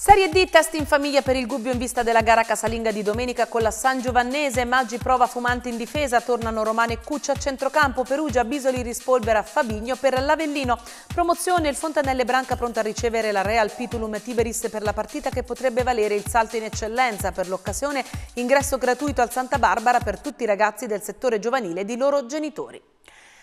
Serie D, test in famiglia per il Gubbio in vista della gara casalinga di domenica con la San Giovannese, Maggi prova Fumante in difesa, tornano Romane e Cuccia a centrocampo, Perugia, Bisoli rispolvera Fabigno per l'Avellino. Promozione, il Fontanelle Branca pronto a ricevere la Real Pitulum Tiberis per la partita che potrebbe valere il salto in eccellenza. Per l'occasione ingresso gratuito al Santa Barbara per tutti i ragazzi del settore giovanile e di loro genitori.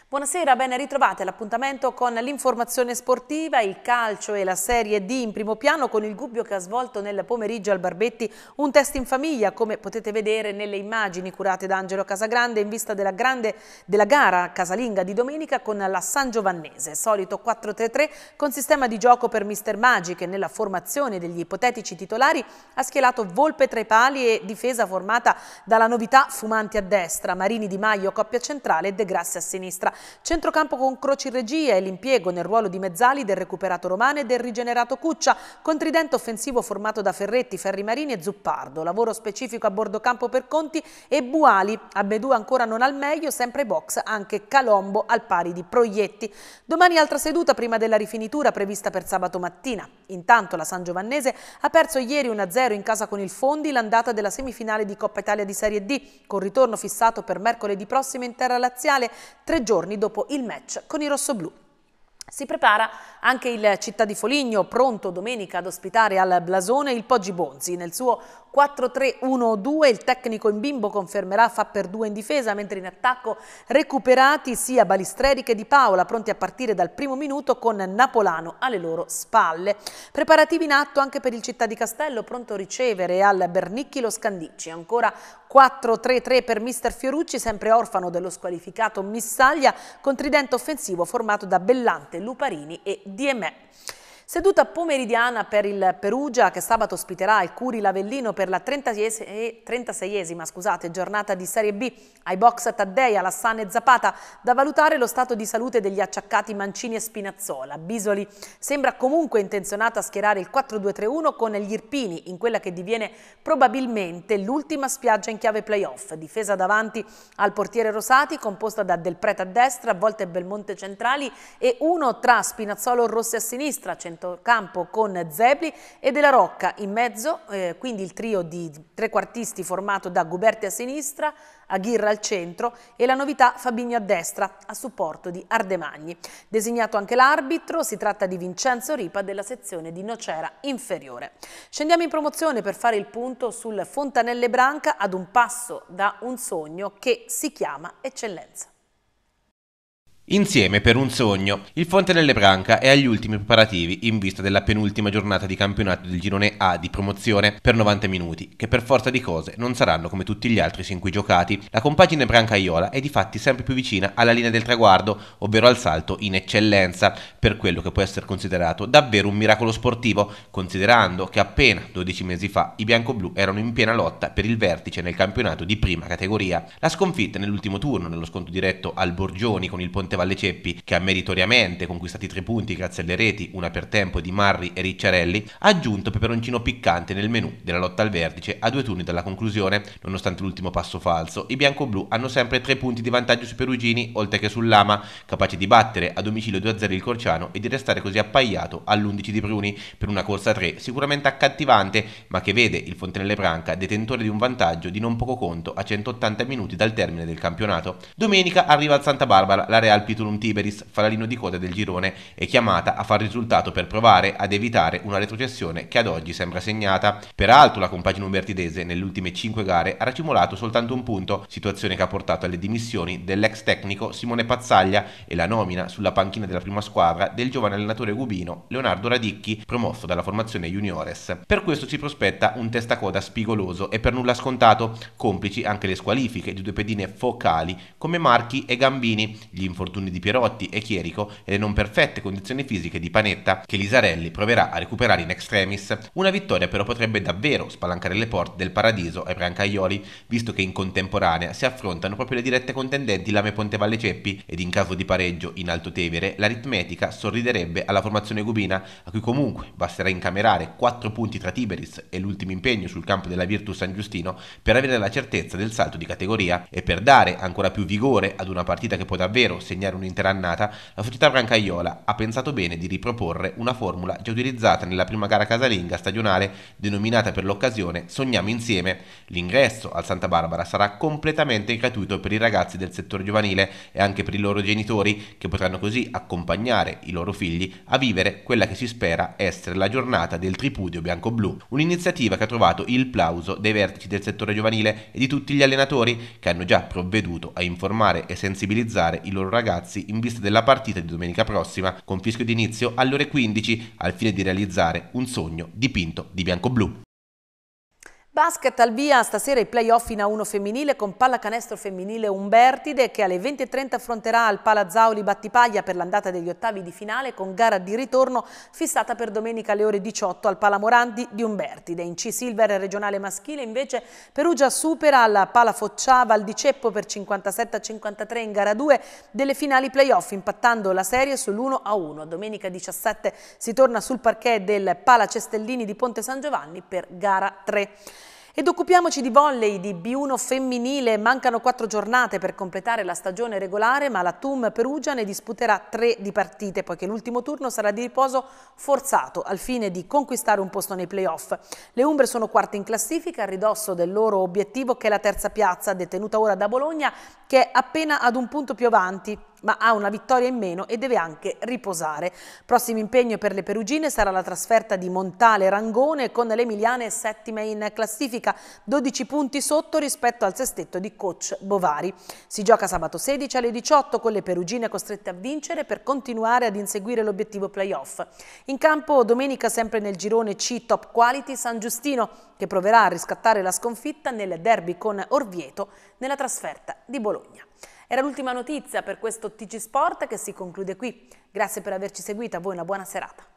Buonasera, ben ritrovate l'appuntamento con l'informazione sportiva, il calcio e la Serie D in primo piano con il Gubbio che ha svolto nel pomeriggio al Barbetti un test in famiglia come potete vedere nelle immagini curate da Angelo Casagrande in vista della, grande, della gara casalinga di domenica con la San Giovannese, solito 4-3-3 con sistema di gioco per Mister Maggi che nella formazione degli ipotetici titolari ha schielato Volpe tra i pali e difesa formata dalla novità Fumanti a destra, Marini Di Maio coppia centrale e De Grassi a sinistra. Centrocampo con croci regia e l'impiego nel ruolo di mezzali del recuperato Romano e del rigenerato Cuccia, con tridente offensivo formato da Ferretti, Ferri Marini e Zuppardo. Lavoro specifico a bordo campo per Conti e Buali, ambedue ancora non al meglio, sempre box anche Calombo al pari di Proietti. Domani altra seduta prima della rifinitura prevista per sabato mattina. Intanto la San Giovannese ha perso ieri 1-0 in casa con il Fondi l'andata della semifinale di Coppa Italia di Serie D, con ritorno fissato per mercoledì prossimo in terra laziale, tre giorni giorni dopo il match con i rossoblù. Si prepara anche il Città di Foligno, pronto domenica ad ospitare al Blasone il Poggi Bonzi. Nel suo 4-3-1-2 il tecnico in bimbo confermerà fa per due in difesa, mentre in attacco recuperati sia Balistreri che Di Paola, pronti a partire dal primo minuto con Napolano alle loro spalle. Preparativi in atto anche per il Città di Castello, pronto a ricevere al Bernicchi lo Scandicci. Ancora 4-3-3 per mister Fiorucci, sempre orfano dello squalificato Missaglia, con tridente offensivo formato da Bellante, Luparini e Diemè. Seduta pomeridiana per il Perugia che sabato ospiterà il Curi Lavellino per la 36esima scusate, giornata di Serie B ai box Taddei, Alassane e Zapata. Da valutare lo stato di salute degli acciaccati Mancini e Spinazzola. Bisoli sembra comunque intenzionata a schierare il 4-2-3-1 con gli Irpini in quella che diviene probabilmente l'ultima spiaggia in chiave playoff. Difesa davanti al portiere Rosati composta da Del Preta a destra, a volte Belmonte centrali e uno tra Spinazzolo Rossi a sinistra, centrale centrocampo con Zebli e Della Rocca in mezzo, eh, quindi il trio di trequartisti formato da Guberti a sinistra, Aguirre al centro e la novità Fabigno a destra a supporto di Ardemagni. Designato anche l'arbitro, si tratta di Vincenzo Ripa della sezione di Nocera inferiore. Scendiamo in promozione per fare il punto sul Fontanelle Branca ad un passo da un sogno che si chiama Eccellenza. Insieme per un sogno, il Fonte delle Branca è agli ultimi preparativi in vista della penultima giornata di campionato del girone A di promozione per 90 minuti, che per forza di cose non saranno come tutti gli altri sin qui giocati. La compagine brancaiola è di fatti sempre più vicina alla linea del traguardo, ovvero al salto in eccellenza, per quello che può essere considerato davvero un miracolo sportivo, considerando che appena 12 mesi fa i bianco-blu erano in piena lotta per il vertice nel campionato di prima categoria. La sconfitta nell'ultimo turno nello sconto diretto al Borgioni con il Ponte Conte Valleceppi, che ha meritoriamente conquistati tre punti grazie alle reti, una per tempo di Marri e Ricciarelli, ha aggiunto peperoncino piccante nel menù della lotta al vertice a due turni dalla conclusione. Nonostante l'ultimo passo falso, i bianco-blu hanno sempre tre punti di vantaggio sui perugini, oltre che sull'Ama, capace di battere a domicilio 2-0 il Corciano e di restare così appaiato all'11 di Bruni per una corsa 3 sicuramente accattivante, ma che vede il Fontenelle Branca detentore di un vantaggio di non poco conto a 180 minuti dal termine del campionato. Domenica arriva al Santa Barbara la Real Capitolum Tiberis, faralino di coda del girone, è chiamata a far risultato per provare ad evitare una retrocessione che ad oggi sembra segnata. Peraltro la compagine umbertidese nelle ultime 5 gare ha racimolato soltanto un punto, situazione che ha portato alle dimissioni dell'ex tecnico Simone Pazzaglia e la nomina sulla panchina della prima squadra del giovane allenatore gubino Leonardo Radicchi, promosso dalla formazione juniores. Per questo si prospetta un testacoda spigoloso e per nulla scontato, complici anche le squalifiche di due pedine focali come Marchi e Gambini, gli infortuni infortuni di Pierotti e Chierico e le non perfette condizioni fisiche di Panetta che Lisarelli proverà a recuperare in extremis. Una vittoria però potrebbe davvero spalancare le porte del paradiso ai Brancaioli, visto che in contemporanea si affrontano proprio le dirette contendenti Lame Ponte Valle Ceppi ed in caso di pareggio in Alto Tevere l'aritmetica sorriderebbe alla formazione Gubina, a cui comunque basterà incamerare 4 punti tra Tiberis e l'ultimo impegno sul campo della Virtus San Giustino per avere la certezza del salto di categoria e per dare ancora più vigore ad una partita che può davvero segnare guadagnare un'intera annata, la società francaiola ha pensato bene di riproporre una formula già utilizzata nella prima gara casalinga stagionale denominata per l'occasione Sogniamo insieme. L'ingresso al Santa Barbara sarà completamente gratuito per i ragazzi del settore giovanile e anche per i loro genitori che potranno così accompagnare i loro figli a vivere quella che si spera essere la giornata del tripudio bianco-blu. Un'iniziativa che ha trovato il plauso dei vertici del settore giovanile e di tutti gli allenatori che hanno già provveduto a informare e sensibilizzare i loro ragazzi Gazzi in vista della partita di domenica prossima con fischio d'inizio alle ore 15 al fine di realizzare un sogno dipinto di bianco-blu. Basket al via stasera i playoff in A1 femminile con pallacanestro femminile Umbertide che alle 20.30 affronterà al Palazzaoli Battipaglia per l'andata degli ottavi di finale con gara di ritorno fissata per domenica alle ore 18 al Palamorandi di Umbertide. In C Silver regionale maschile invece Perugia supera la Pala Focciava al Diceppo per 57-53 in gara 2 delle finali playoff impattando la serie sull'1-1. Domenica 17 si torna sul parquet del Pala Cestellini di Ponte San Giovanni per gara 3. Ed occupiamoci di volley di B1 femminile, mancano quattro giornate per completare la stagione regolare ma la TUM Perugia ne disputerà tre di partite poiché l'ultimo turno sarà di riposo forzato al fine di conquistare un posto nei playoff. Le Umbre sono quarte in classifica a ridosso del loro obiettivo che è la terza piazza detenuta ora da Bologna che è appena ad un punto più avanti ma ha una vittoria in meno e deve anche riposare. Prossimo impegno per le perugine sarà la trasferta di Montale Rangone con le Emiliane settime in classifica, 12 punti sotto rispetto al sestetto di coach Bovari. Si gioca sabato 16 alle 18 con le perugine costrette a vincere per continuare ad inseguire l'obiettivo playoff. In campo domenica sempre nel girone C Top Quality San Giustino che proverà a riscattare la sconfitta nel derby con Orvieto nella trasferta di Bologna. Era l'ultima notizia per questo TG Sport che si conclude qui. Grazie per averci seguito, a voi una buona serata.